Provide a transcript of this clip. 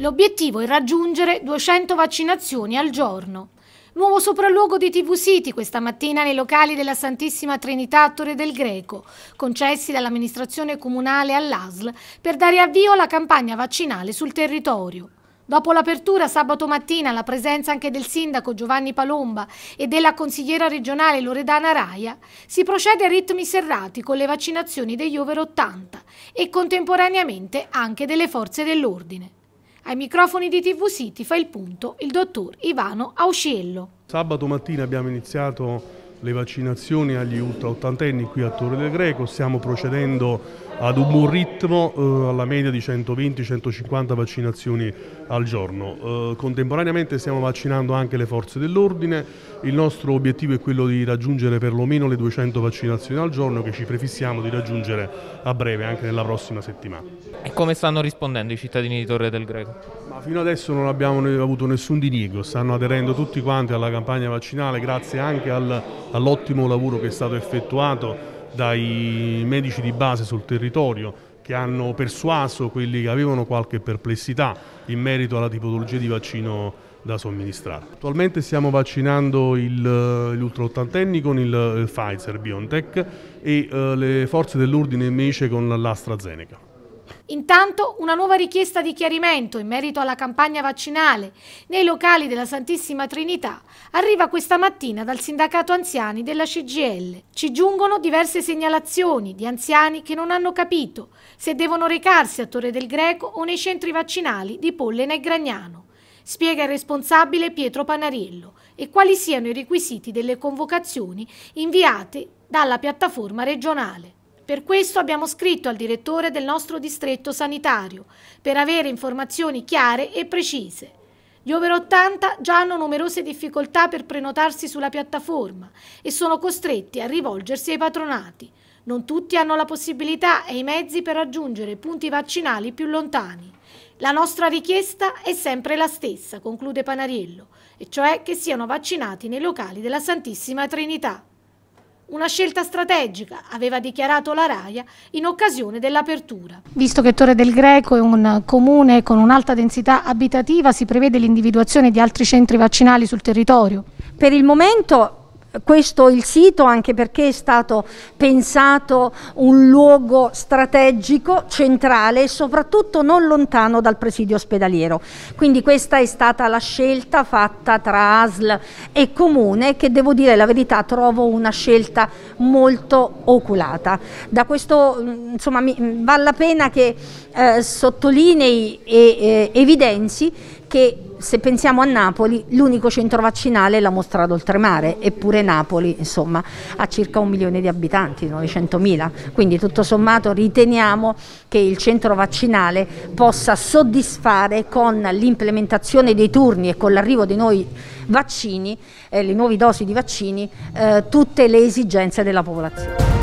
L'obiettivo è raggiungere 200 vaccinazioni al giorno. Nuovo sopralluogo di TV City questa mattina nei locali della Santissima Trinità a Torre del Greco, concessi dall'amministrazione comunale all'ASL per dare avvio alla campagna vaccinale sul territorio. Dopo l'apertura sabato mattina, la presenza anche del sindaco Giovanni Palomba e della consigliera regionale Loredana Raia, si procede a ritmi serrati con le vaccinazioni degli over 80 e contemporaneamente anche delle forze dell'ordine. Ai microfoni di TV City fa il punto il dottor Ivano Ausciello. Sabato mattina abbiamo iniziato le vaccinazioni agli ultra ottantenni qui a Torre del Greco, stiamo procedendo ad un buon ritmo eh, alla media di 120-150 vaccinazioni al giorno. Eh, contemporaneamente stiamo vaccinando anche le forze dell'ordine, il nostro obiettivo è quello di raggiungere perlomeno le 200 vaccinazioni al giorno che ci prefissiamo di raggiungere a breve, anche nella prossima settimana. E come stanno rispondendo i cittadini di Torre del Greco? Ma fino adesso non abbiamo avuto nessun diniego, stanno aderendo tutti quanti alla campagna vaccinale grazie anche al, all'ottimo lavoro che è stato effettuato dai medici di base sul territorio che hanno persuaso quelli che avevano qualche perplessità in merito alla tipologia di vaccino da somministrare. Attualmente stiamo vaccinando gli ottantenni con il, il Pfizer BioNTech e eh, le forze dell'ordine invece con l'AstraZeneca. Intanto una nuova richiesta di chiarimento in merito alla campagna vaccinale nei locali della Santissima Trinità arriva questa mattina dal sindacato anziani della CGL. Ci giungono diverse segnalazioni di anziani che non hanno capito se devono recarsi a Torre del Greco o nei centri vaccinali di Pollena e Gragnano spiega il responsabile Pietro Panariello, e quali siano i requisiti delle convocazioni inviate dalla piattaforma regionale. Per questo abbiamo scritto al direttore del nostro distretto sanitario, per avere informazioni chiare e precise. Gli over 80 già hanno numerose difficoltà per prenotarsi sulla piattaforma e sono costretti a rivolgersi ai patronati. Non tutti hanno la possibilità e i mezzi per raggiungere punti vaccinali più lontani. La nostra richiesta è sempre la stessa, conclude Panariello, e cioè che siano vaccinati nei locali della Santissima Trinità. Una scelta strategica, aveva dichiarato la RAIA in occasione dell'apertura. Visto che Torre del Greco è un comune con un'alta densità abitativa, si prevede l'individuazione di altri centri vaccinali sul territorio? Per il momento questo il sito anche perché è stato pensato un luogo strategico, centrale e soprattutto non lontano dal presidio ospedaliero. Quindi questa è stata la scelta fatta tra ASL e Comune che devo dire la verità trovo una scelta molto oculata. Da questo mm, insomma mi, mm, vale la pena che eh, sottolinei e eh, evidenzi che se pensiamo a Napoli, l'unico centro vaccinale è la mostra d'oltremare, eppure Napoli insomma, ha circa un milione di abitanti, 900.000, quindi tutto sommato riteniamo che il centro vaccinale possa soddisfare con l'implementazione dei turni e con l'arrivo dei nuovi vaccini, eh, le nuove dosi di vaccini, eh, tutte le esigenze della popolazione.